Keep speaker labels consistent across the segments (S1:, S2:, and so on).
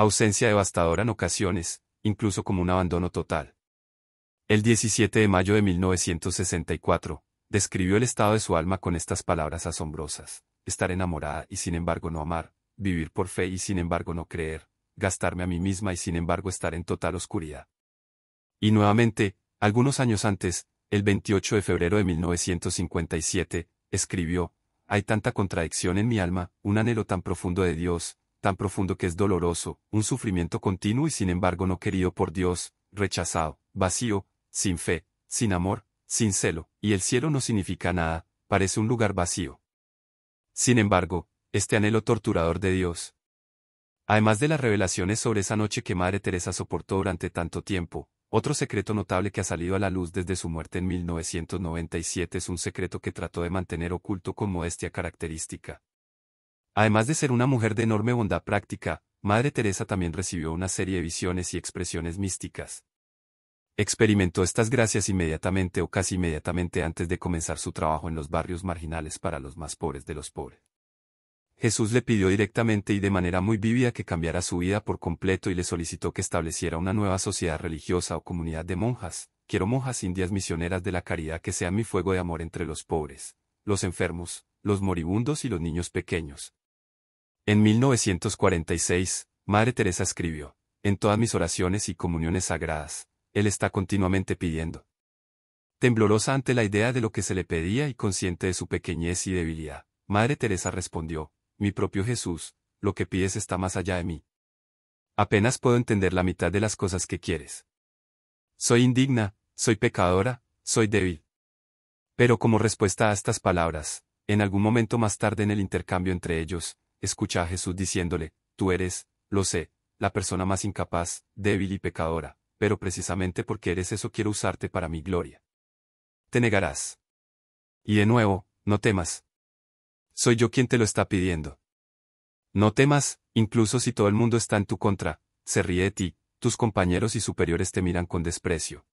S1: ausencia devastadora en ocasiones, incluso como un abandono total. El 17 de mayo de 1964, describió el estado de su alma con estas palabras asombrosas, estar enamorada y sin embargo no amar, vivir por fe y sin embargo no creer, gastarme a mí misma y sin embargo estar en total oscuridad. Y nuevamente, algunos años antes, el 28 de febrero de 1957, escribió, Hay tanta contradicción en mi alma, un anhelo tan profundo de Dios, tan profundo que es doloroso, un sufrimiento continuo y sin embargo no querido por Dios, rechazado, vacío, sin fe, sin amor, sin celo, y el cielo no significa nada, parece un lugar vacío. Sin embargo, este anhelo torturador de Dios, además de las revelaciones sobre esa noche que Madre Teresa soportó durante tanto tiempo, otro secreto notable que ha salido a la luz desde su muerte en 1997 es un secreto que trató de mantener oculto con modestia característica, Además de ser una mujer de enorme bondad práctica, Madre Teresa también recibió una serie de visiones y expresiones místicas. Experimentó estas gracias inmediatamente o casi inmediatamente antes de comenzar su trabajo en los barrios marginales para los más pobres de los pobres. Jesús le pidió directamente y de manera muy vívida que cambiara su vida por completo y le solicitó que estableciera una nueva sociedad religiosa o comunidad de monjas. Quiero monjas indias misioneras de la caridad que sean mi fuego de amor entre los pobres, los enfermos, los moribundos y los niños pequeños, en 1946, Madre Teresa escribió, en todas mis oraciones y comuniones sagradas, Él está continuamente pidiendo. Temblorosa ante la idea de lo que se le pedía y consciente de su pequeñez y debilidad, Madre Teresa respondió, mi propio Jesús, lo que pides está más allá de mí. Apenas puedo entender la mitad de las cosas que quieres. Soy indigna, soy pecadora, soy débil. Pero como respuesta a estas palabras, en algún momento más tarde en el intercambio entre ellos, escucha a Jesús diciéndole, tú eres, lo sé, la persona más incapaz, débil y pecadora, pero precisamente porque eres eso quiero usarte para mi gloria. Te negarás. Y de nuevo, no temas. Soy yo quien te lo está pidiendo. No temas, incluso si todo el mundo está en tu contra, se ríe de ti, tus compañeros y superiores te miran con desprecio.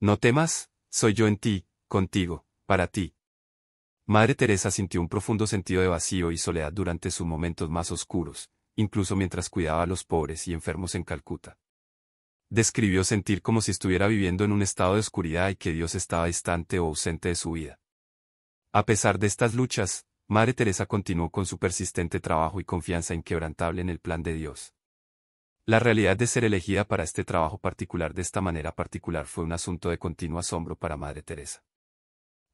S1: No temas, soy yo en ti, contigo, para ti, Madre Teresa sintió un profundo sentido de vacío y soledad durante sus momentos más oscuros, incluso mientras cuidaba a los pobres y enfermos en Calcuta. Describió sentir como si estuviera viviendo en un estado de oscuridad y que Dios estaba distante o ausente de su vida. A pesar de estas luchas, Madre Teresa continuó con su persistente trabajo y confianza inquebrantable en el plan de Dios. La realidad de ser elegida para este trabajo particular de esta manera particular fue un asunto de continuo asombro para Madre Teresa.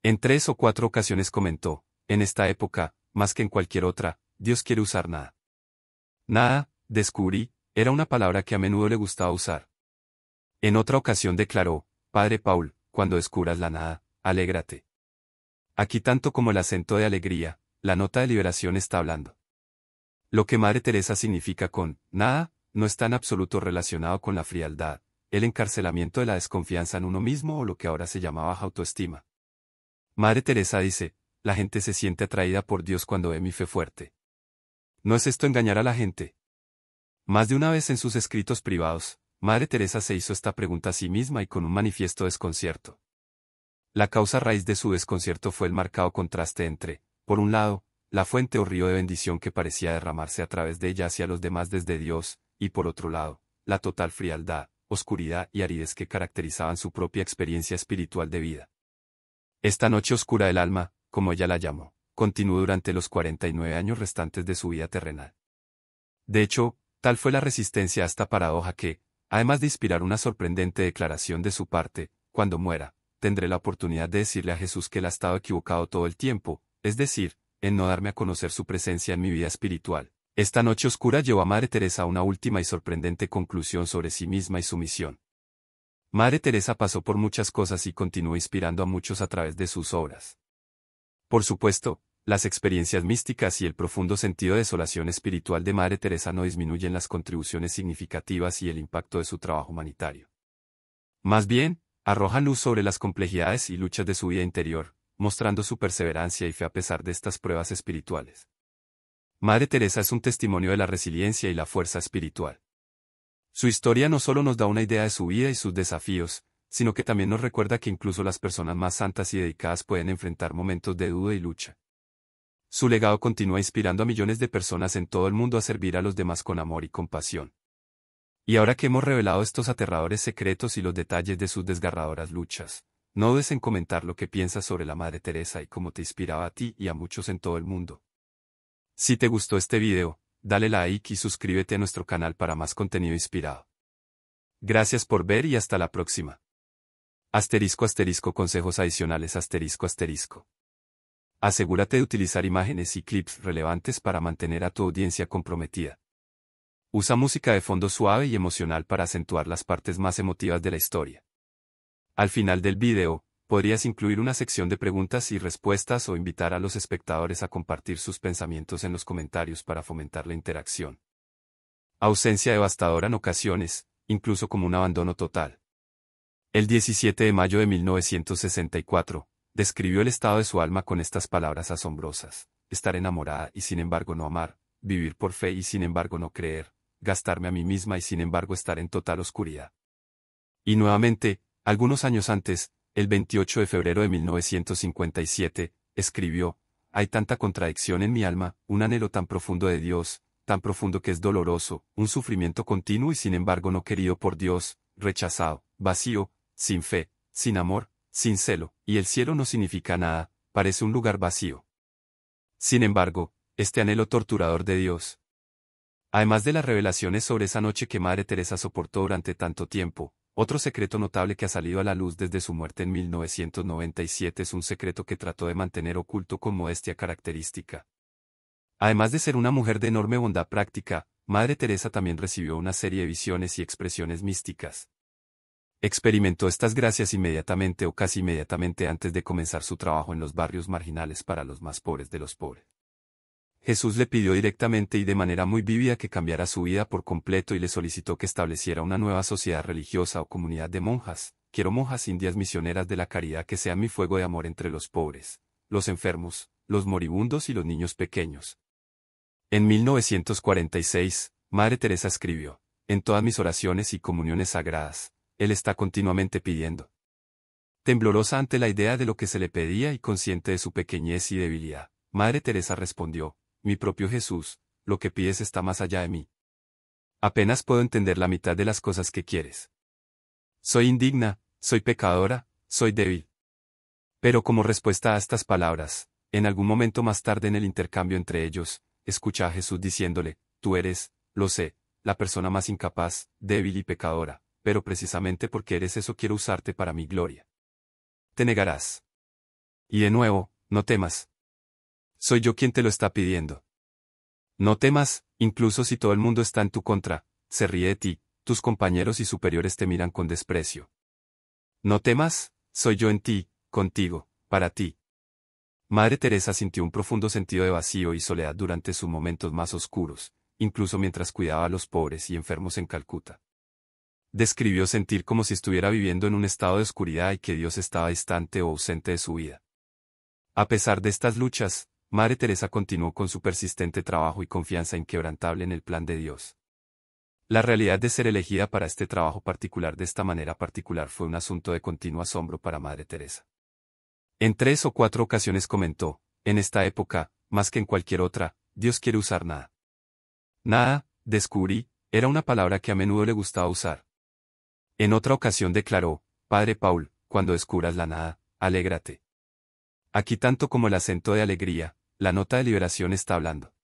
S1: En tres o cuatro ocasiones comentó, en esta época, más que en cualquier otra, Dios quiere usar nada. Nada, descubrí, era una palabra que a menudo le gustaba usar. En otra ocasión declaró, Padre Paul, cuando descubras la nada, alégrate. Aquí tanto como el acento de alegría, la nota de liberación está hablando. Lo que Madre Teresa significa con nada, no está en absoluto relacionado con la frialdad, el encarcelamiento de la desconfianza en uno mismo o lo que ahora se llamaba autoestima. Madre Teresa dice, la gente se siente atraída por Dios cuando ve mi fe fuerte. ¿No es esto engañar a la gente? Más de una vez en sus escritos privados, Madre Teresa se hizo esta pregunta a sí misma y con un manifiesto desconcierto. La causa raíz de su desconcierto fue el marcado contraste entre, por un lado, la fuente o río de bendición que parecía derramarse a través de ella hacia los demás desde Dios, y por otro lado, la total frialdad, oscuridad y aridez que caracterizaban su propia experiencia espiritual de vida. Esta noche oscura del alma, como ella la llamó, continuó durante los 49 años restantes de su vida terrenal. De hecho, tal fue la resistencia a esta paradoja que, además de inspirar una sorprendente declaración de su parte, cuando muera, tendré la oportunidad de decirle a Jesús que él ha estado equivocado todo el tiempo, es decir, en no darme a conocer su presencia en mi vida espiritual. Esta noche oscura llevó a Madre Teresa a una última y sorprendente conclusión sobre sí misma y su misión. Madre Teresa pasó por muchas cosas y continúa inspirando a muchos a través de sus obras. Por supuesto, las experiencias místicas y el profundo sentido de desolación espiritual de Madre Teresa no disminuyen las contribuciones significativas y el impacto de su trabajo humanitario. Más bien, arrojan luz sobre las complejidades y luchas de su vida interior, mostrando su perseverancia y fe a pesar de estas pruebas espirituales. Madre Teresa es un testimonio de la resiliencia y la fuerza espiritual. Su historia no solo nos da una idea de su vida y sus desafíos, sino que también nos recuerda que incluso las personas más santas y dedicadas pueden enfrentar momentos de duda y lucha. Su legado continúa inspirando a millones de personas en todo el mundo a servir a los demás con amor y compasión. Y ahora que hemos revelado estos aterradores secretos y los detalles de sus desgarradoras luchas, no dudes en comentar lo que piensas sobre la Madre Teresa y cómo te inspiraba a ti y a muchos en todo el mundo. Si te gustó este video, dale like y suscríbete a nuestro canal para más contenido inspirado. Gracias por ver y hasta la próxima. Asterisco asterisco consejos adicionales asterisco asterisco. Asegúrate de utilizar imágenes y clips relevantes para mantener a tu audiencia comprometida. Usa música de fondo suave y emocional para acentuar las partes más emotivas de la historia. Al final del video, podrías incluir una sección de preguntas y respuestas o invitar a los espectadores a compartir sus pensamientos en los comentarios para fomentar la interacción. Ausencia devastadora en ocasiones, incluso como un abandono total. El 17 de mayo de 1964, describió el estado de su alma con estas palabras asombrosas. Estar enamorada y sin embargo no amar, vivir por fe y sin embargo no creer, gastarme a mí misma y sin embargo estar en total oscuridad. Y nuevamente, algunos años antes, el 28 de febrero de 1957, escribió, Hay tanta contradicción en mi alma, un anhelo tan profundo de Dios, tan profundo que es doloroso, un sufrimiento continuo y sin embargo no querido por Dios, rechazado, vacío, sin fe, sin amor, sin celo, y el cielo no significa nada, parece un lugar vacío. Sin embargo, este anhelo torturador de Dios. Además de las revelaciones sobre esa noche que Madre Teresa soportó durante tanto tiempo, otro secreto notable que ha salido a la luz desde su muerte en 1997 es un secreto que trató de mantener oculto con modestia característica. Además de ser una mujer de enorme bondad práctica, Madre Teresa también recibió una serie de visiones y expresiones místicas. Experimentó estas gracias inmediatamente o casi inmediatamente antes de comenzar su trabajo en los barrios marginales para los más pobres de los pobres. Jesús le pidió directamente y de manera muy vívida que cambiara su vida por completo y le solicitó que estableciera una nueva sociedad religiosa o comunidad de monjas. Quiero monjas indias misioneras de la caridad que sea mi fuego de amor entre los pobres, los enfermos, los moribundos y los niños pequeños. En 1946, Madre Teresa escribió, en todas mis oraciones y comuniones sagradas, Él está continuamente pidiendo. Temblorosa ante la idea de lo que se le pedía y consciente de su pequeñez y debilidad, Madre Teresa respondió, mi propio Jesús, lo que pides está más allá de mí. Apenas puedo entender la mitad de las cosas que quieres. Soy indigna, soy pecadora, soy débil. Pero como respuesta a estas palabras, en algún momento más tarde en el intercambio entre ellos, escucha a Jesús diciéndole, tú eres, lo sé, la persona más incapaz, débil y pecadora, pero precisamente porque eres eso quiero usarte para mi gloria. Te negarás. Y de nuevo, no temas, soy yo quien te lo está pidiendo. No temas, incluso si todo el mundo está en tu contra, se ríe de ti, tus compañeros y superiores te miran con desprecio. No temas, soy yo en ti, contigo, para ti. Madre Teresa sintió un profundo sentido de vacío y soledad durante sus momentos más oscuros, incluso mientras cuidaba a los pobres y enfermos en Calcuta. Describió sentir como si estuviera viviendo en un estado de oscuridad y que Dios estaba distante o ausente de su vida. A pesar de estas luchas, Madre Teresa continuó con su persistente trabajo y confianza inquebrantable en el plan de Dios. La realidad de ser elegida para este trabajo particular de esta manera particular fue un asunto de continuo asombro para Madre Teresa. En tres o cuatro ocasiones comentó, en esta época, más que en cualquier otra, Dios quiere usar nada. Nada, descubrí, era una palabra que a menudo le gustaba usar. En otra ocasión declaró, Padre Paul, cuando descubras la nada, alégrate. Aquí tanto como el acento de alegría, la nota de liberación está hablando.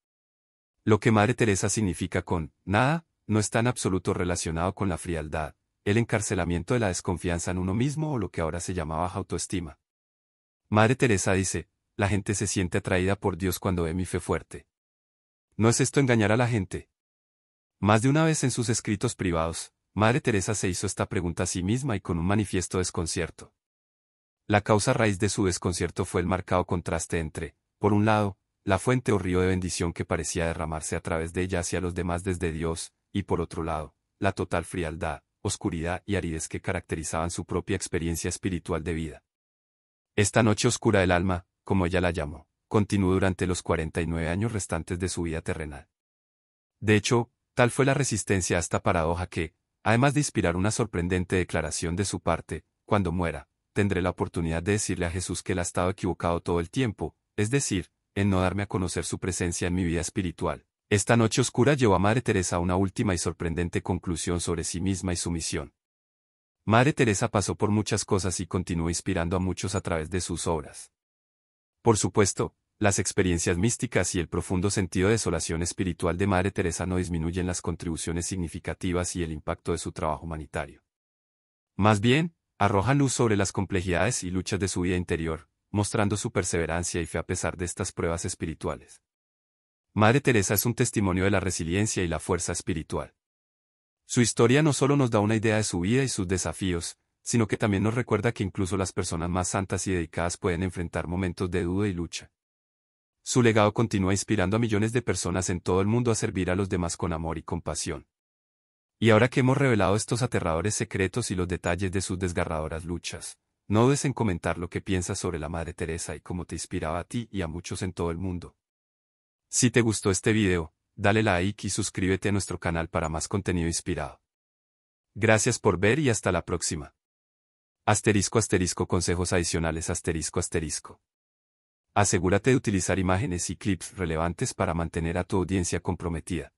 S1: Lo que Madre Teresa significa con nada, no está en absoluto relacionado con la frialdad, el encarcelamiento de la desconfianza en uno mismo o lo que ahora se llama baja autoestima. Madre Teresa dice, la gente se siente atraída por Dios cuando ve mi fe fuerte. ¿No es esto engañar a la gente? Más de una vez en sus escritos privados, Madre Teresa se hizo esta pregunta a sí misma y con un manifiesto desconcierto. La causa raíz de su desconcierto fue el marcado contraste entre, por un lado, la fuente o río de bendición que parecía derramarse a través de ella hacia los demás desde Dios, y por otro lado, la total frialdad, oscuridad y aridez que caracterizaban su propia experiencia espiritual de vida. Esta noche oscura del alma, como ella la llamó, continuó durante los 49 años restantes de su vida terrenal. De hecho, tal fue la resistencia a esta paradoja que, además de inspirar una sorprendente declaración de su parte, cuando muera, tendré la oportunidad de decirle a Jesús que él ha estado equivocado todo el tiempo, es decir, en no darme a conocer su presencia en mi vida espiritual. Esta noche oscura llevó a Madre Teresa a una última y sorprendente conclusión sobre sí misma y su misión. Madre Teresa pasó por muchas cosas y continuó inspirando a muchos a través de sus obras. Por supuesto, las experiencias místicas y el profundo sentido de desolación espiritual de Madre Teresa no disminuyen las contribuciones significativas y el impacto de su trabajo humanitario. Más bien, arroja luz sobre las complejidades y luchas de su vida interior, mostrando su perseverancia y fe a pesar de estas pruebas espirituales. Madre Teresa es un testimonio de la resiliencia y la fuerza espiritual. Su historia no solo nos da una idea de su vida y sus desafíos, sino que también nos recuerda que incluso las personas más santas y dedicadas pueden enfrentar momentos de duda y lucha. Su legado continúa inspirando a millones de personas en todo el mundo a servir a los demás con amor y compasión. Y ahora que hemos revelado estos aterradores secretos y los detalles de sus desgarradoras luchas, no dudes en comentar lo que piensas sobre la Madre Teresa y cómo te inspiraba a ti y a muchos en todo el mundo. Si te gustó este video, dale like y suscríbete a nuestro canal para más contenido inspirado. Gracias por ver y hasta la próxima. Asterisco asterisco consejos adicionales asterisco asterisco. Asegúrate de utilizar imágenes y clips relevantes para mantener a tu audiencia comprometida.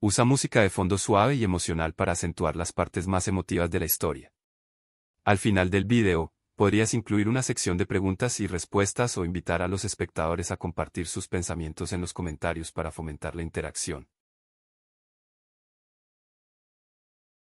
S1: Usa música de fondo suave y emocional para acentuar las partes más emotivas de la historia. Al final del video, podrías incluir una sección de preguntas y respuestas o invitar a los espectadores a compartir sus pensamientos en los comentarios para fomentar la interacción.